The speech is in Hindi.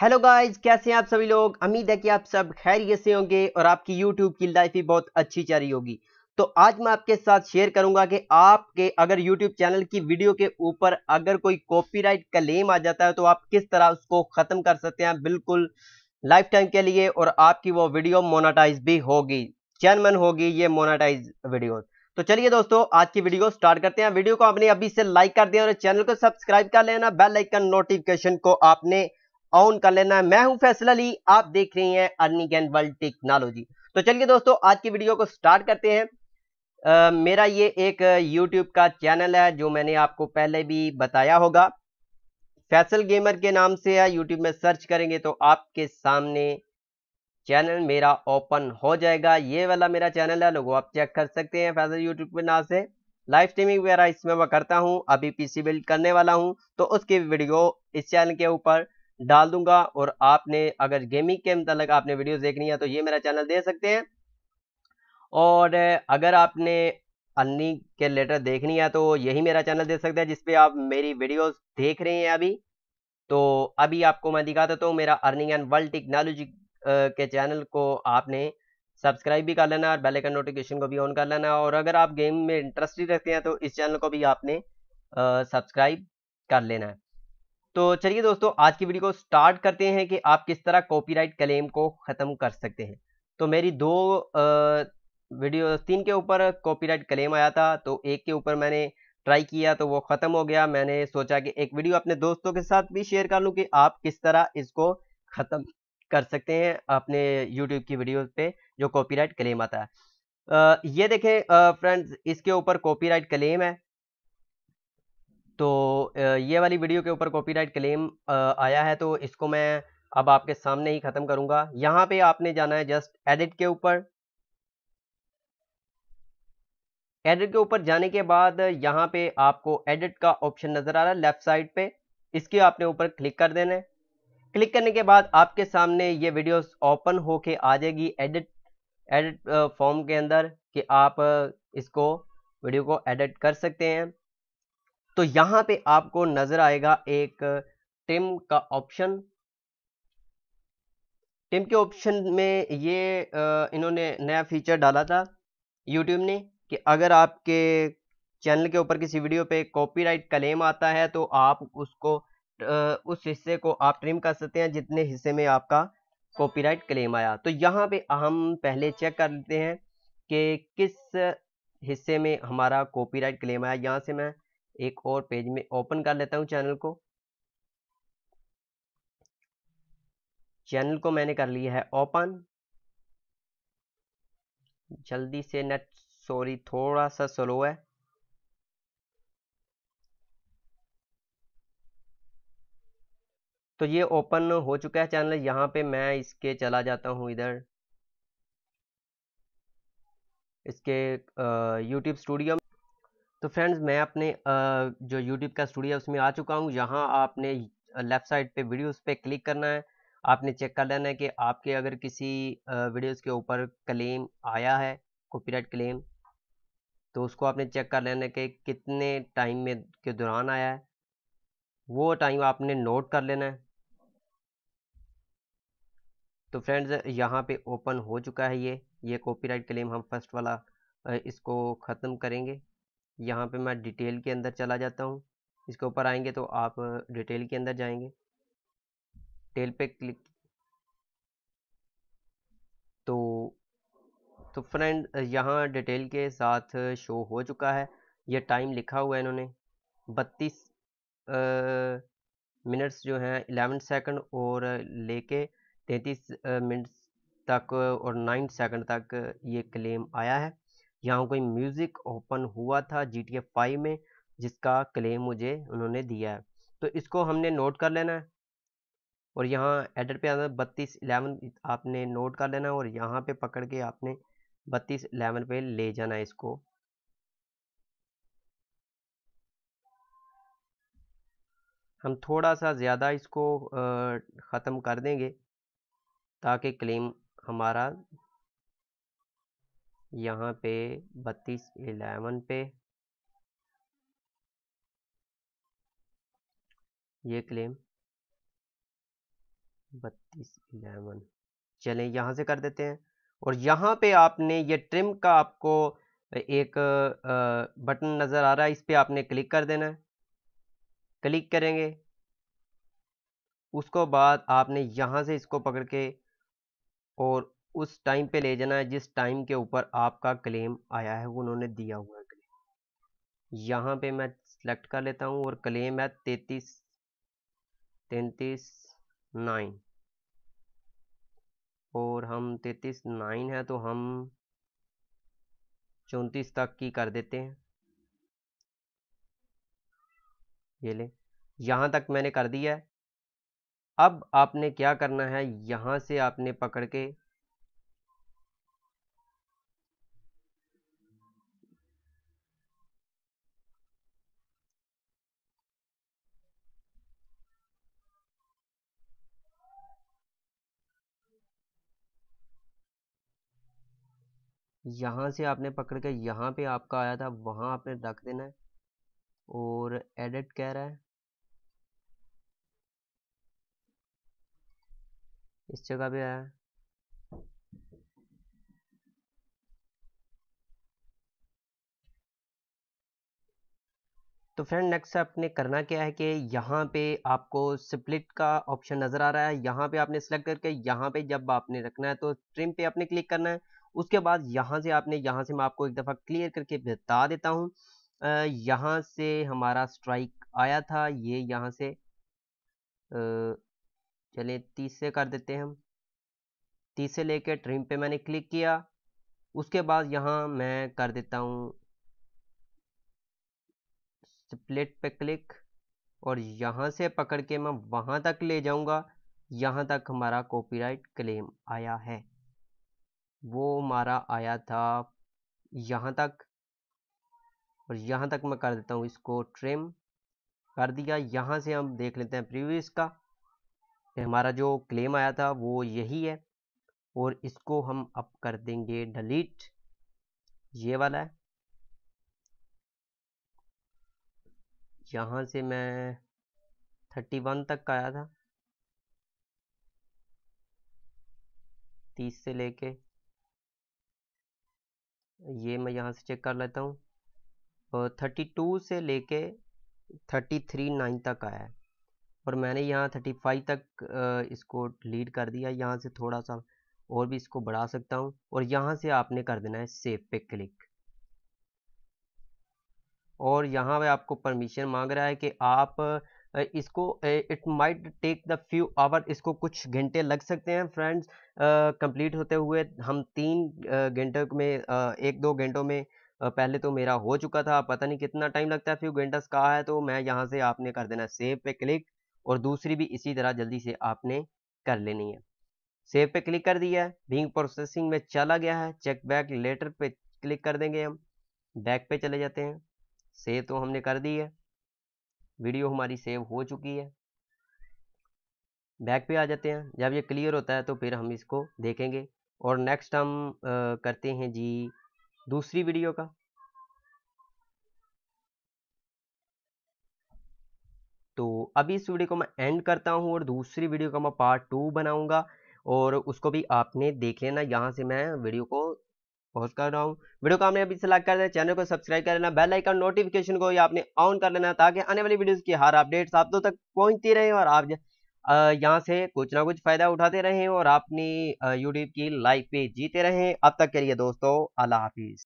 हेलो गाइस कैसे हैं आप सभी लोग उम्मीद है कि आप सब खैरियत से होंगे और आपकी यूट्यूब की लाइफ भी बहुत अच्छी चल रही होगी तो आज मैं आपके साथ शेयर करूंगा कि आपके अगर यूट्यूब चैनल की वीडियो के ऊपर अगर कोई कॉपीराइट क्लेम आ जाता है तो आप किस तरह उसको ख़त्म कर सकते हैं बिल्कुल लाइफ टाइम के लिए और आपकी वो वीडियो मोनाटाइज भी होगी चैनमन होगी ये मोनाटाइज वीडियो तो चलिए दोस्तों आज की वीडियो स्टार्ट करते हैं वीडियो को आपने अभी से लाइक कर दिया और चैनल को सब्सक्राइब कर लेना बेल आइकन नोटिफिकेशन को आपने ऑन कर लेना है मैं हूं फैसला ली आप देख रहे हैं अर्निंग एंड वर्ल्ड टेक्नोलॉजी तो चलिए दोस्तों आज की वीडियो को स्टार्ट करते हैं Uh, मेरा ये एक YouTube का चैनल है जो मैंने आपको पहले भी बताया होगा फैसल गेमर के नाम से है YouTube में सर्च करेंगे तो आपके सामने चैनल मेरा ओपन हो जाएगा ये वाला मेरा चैनल है लोगों आप चेक कर सकते हैं फैसल YouTube के नाम से लाइव स्ट्रीमिंग वगैरह इसमें मैं करता हूँ अभी पीसी बिल्ड करने वाला हूँ तो उसकी वीडियो इस चैनल के ऊपर डाल दूंगा और आपने अगर गेमिंग के मतलब आपने वीडियो देखनी है तो ये मेरा चैनल दे सकते हैं और अगर आपने अन्नी के लेटर देखनी है तो यही मेरा चैनल दे सकते हैं जिसपे आप मेरी वीडियोस देख रहे हैं अभी तो अभी आपको मैं दिखा देता तो हूँ मेरा अर्निंग एंड वर्ल्ड टेक्नोलॉजी के चैनल को आपने सब्सक्राइब भी कर लेना और बेल आइकन नोटिफिकेशन को भी ऑन कर लेना और अगर आप गेम में इंटरेस्टेड रखते हैं तो इस चैनल को भी आपने सब्सक्राइब कर लेना है तो चलिए दोस्तों आज की वीडियो को स्टार्ट करते हैं कि आप किस तरह कॉपीराइट क्लेम को ख़त्म कर सकते हैं तो मेरी दो वीडियो तीन के ऊपर कॉपीराइट क्लेम आया था तो एक के ऊपर मैंने ट्राई किया तो वो ख़त्म हो गया मैंने सोचा कि एक वीडियो अपने दोस्तों के साथ भी शेयर कर लूँ कि आप किस तरह इसको ख़त्म कर सकते हैं अपने यूट्यूब की वीडियो पे जो कॉपीराइट क्लेम आता है आ, ये देखें फ्रेंड्स इसके ऊपर कॉपीराइट क्लेम है तो ये वाली वीडियो के ऊपर कॉपीराइट क्लेम आया है तो इसको मैं अब आपके सामने ही ख़त्म करूंगा यहाँ पे आपने जाना है जस्ट एडिट के ऊपर एडिट के ऊपर जाने के बाद यहाँ पे आपको एडिट का ऑप्शन नज़र आ रहा है लेफ्ट साइड पे इसके आपने ऊपर क्लिक कर देना है क्लिक करने के बाद आपके सामने ये वीडियो ओपन होके आ जाएगी एडिट एडिट फॉर्म के अंदर कि आप इसको वीडियो को एडिट कर सकते हैं तो यहाँ पे आपको नजर आएगा एक टिम का ऑप्शन टिम के ऑप्शन में ये इन्होंने नया फीचर डाला था यूट्यूब ने कि अगर आपके चैनल के ऊपर किसी वीडियो पे कॉपीराइट क्लेम आता है तो आप उसको उस हिस्से को आप ट्रिम कर सकते हैं जितने हिस्से में आपका कॉपीराइट क्लेम आया तो यहाँ पे हम पहले चेक कर लेते हैं कि किस हिस्से में हमारा कॉपीराइट क्लेम आया यहाँ से मैं एक और पेज में ओपन कर लेता हूँ चैनल को चैनल को मैंने कर लिया है ओपन जल्दी से नेट सॉरी थोड़ा सा स्लो है तो ये ओपन हो चुका है चैनल यहाँ पे मैं इसके चला जाता हूँ इधर इसके यूट्यूब स्टूडियो तो फ्रेंड्स मैं अपने जो यूट्यूब का स्टूडियो है उसमें आ चुका हूँ यहाँ आपने लेफ़्ट साइड पे वीडियोस पे क्लिक करना है आपने चेक कर लेना है कि आपके अगर किसी वीडियोस के ऊपर क्लेम आया है कॉपीराइट क्लेम तो उसको आपने चेक कर लेना है कि कितने टाइम में के दौरान आया है वो टाइम आपने नोट कर लेना है तो फ्रेंड्स यहाँ पे ओपन हो चुका है ये ये कॉपीराइट क्लेम हम फर्स्ट वाला इसको ख़त्म करेंगे यहाँ पे मैं डिटेल के अंदर चला जाता हूँ इसके ऊपर आएंगे तो आप डिटेल के अंदर जाएंगे डिटेल पे क्लिक तो तो फ्रेंड यहाँ डिटेल के साथ शो हो चुका है ये टाइम लिखा हुआ है इन्होंने बत्तीस मिनट्स जो हैं एलेवन सेकंड और लेके तैंतीस मिनट्स तक और नाइन सेकंड तक ये क्लेम आया है यहाँ कोई म्यूज़िक ओपन हुआ था जी टी एफ फाइव में जिसका क्लेम मुझे उन्होंने दिया है तो इसको हमने नोट कर लेना है और यहाँ एडर पे आना बत्तीस इलेवन आपने नोट कर लेना है और यहाँ पे पकड़ के आपने बत्तीस इलेवन पे ले जाना है इसको हम थोड़ा सा ज़्यादा इसको ख़त्म कर देंगे ताकि क्लेम हमारा यहाँ पे बत्तीस इलेवन पे ये क्लेम बत्तीस इलेवन चले यहाँ से कर देते हैं और यहाँ पे आपने ये ट्रिम का आपको एक बटन नज़र आ रहा है इस पर आपने क्लिक कर देना है क्लिक करेंगे उसको बाद आपने यहाँ से इसको पकड़ के और उस टाइम पे ले जाना है जिस टाइम के ऊपर आपका क्लेम आया है उन्होंने दिया हुआ है क्लेम यहाँ पे मैं सिलेक्ट कर लेता हूँ और क्लेम है तैतीस तैतीस नाइन और हम तैतीस नाइन है तो हम चौंतीस तक की कर देते हैं ये ले यहाँ तक मैंने कर दिया है अब आपने क्या करना है यहाँ से आपने पकड़ के यहाँ से आपने पकड़ के यहाँ पे आपका आया था वहाँ आपने रख देना है और एडिट कह रहा है इस जगह पे आया तो फ्रेंड नेक्स्ट आपने करना क्या है कि यहाँ पे आपको स्प्लिट का ऑप्शन नज़र आ रहा है यहाँ पे आपने सेलेक्ट करके यहाँ पे जब आपने रखना है तो ट्रिम पे आपने क्लिक करना है उसके बाद यहाँ से आपने यहाँ से मैं आपको एक दफ़ा क्लियर करके बता देता हूँ यहाँ से हमारा स्ट्राइक आया था ये यह यहाँ से चले तीस से कर देते हैं हम तीस से लेके ट्रिम पे मैंने क्लिक किया उसके बाद यहाँ मैं कर देता हूँ स्प्लिट पे क्लिक और यहाँ से पकड़ के मैं वहाँ तक ले जाऊँगा यहाँ तक हमारा कॉपीराइट क्लेम आया है वो हमारा आया था यहाँ तक और यहाँ तक मैं कर देता हूँ इसको ट्रिम कर दिया यहाँ से हम देख लेते हैं प्रीवियस का हमारा जो क्लेम आया था वो यही है और इसको हम अप कर देंगे डिलीट ये वाला है यहाँ से मैं थर्टी वन तक का आया था तीस से लेके ये मैं यहाँ से चेक कर लेता हूँ थर्टी टू से लेके थर्टी थ्री नाइन तक आया है और मैंने यहाँ थर्टी फाइव तक इसको डिलीट कर दिया यहाँ से थोड़ा सा और भी इसको बढ़ा सकता हूँ और यहाँ से आपने कर देना है सेव पे क्लिक और यहाँ पे आपको परमिशन मांग रहा है कि आप इसको it might take the few hour इसको कुछ घंटे लग सकते हैं फ्रेंड्स कंप्लीट होते हुए हम तीन घंटे में एक दो घंटों में पहले तो मेरा हो चुका था पता नहीं कितना टाइम लगता है फ्यू घंटा का है तो मैं यहाँ से आपने कर देना सेव पे क्लिक और दूसरी भी इसी तरह जल्दी से आपने कर लेनी है सेव पे क्लिक कर दिया है बिंग प्रोसेसिंग में चला गया है चेक बैक लेटर पे क्लिक कर देंगे हम बैक पे चले जाते हैं सेव तो हमने कर दी है वीडियो हमारी सेव हो चुकी है बैक पे आ जाते हैं जब ये क्लियर होता है तो फिर हम इसको देखेंगे और नेक्स्ट हम आ, करते हैं जी दूसरी वीडियो का तो अभी इस वीडियो को मैं एंड करता हूं और दूसरी वीडियो का मैं पार्ट टू बनाऊंगा और उसको भी आपने देख लेना यहां से मैं वीडियो को पहुंच कर रहा हूँ वीडियो को आपने अभी से लाइक कर देना चैनल को सब्सक्राइब कर लेना बेल आइकन नोटिफिकेशन को आपने ऑन कर लेना ताकि आने वाली वीडियोस की हर अपडेट्स आप तो तक पहुंचती रहे और आप यहाँ से कुछ ना कुछ फ़ायदा उठाते रहें और अपनी यूट्यूब की लाइफ पे जीते रहें अब तक के लिए दोस्तों अल्लाह हाफिज़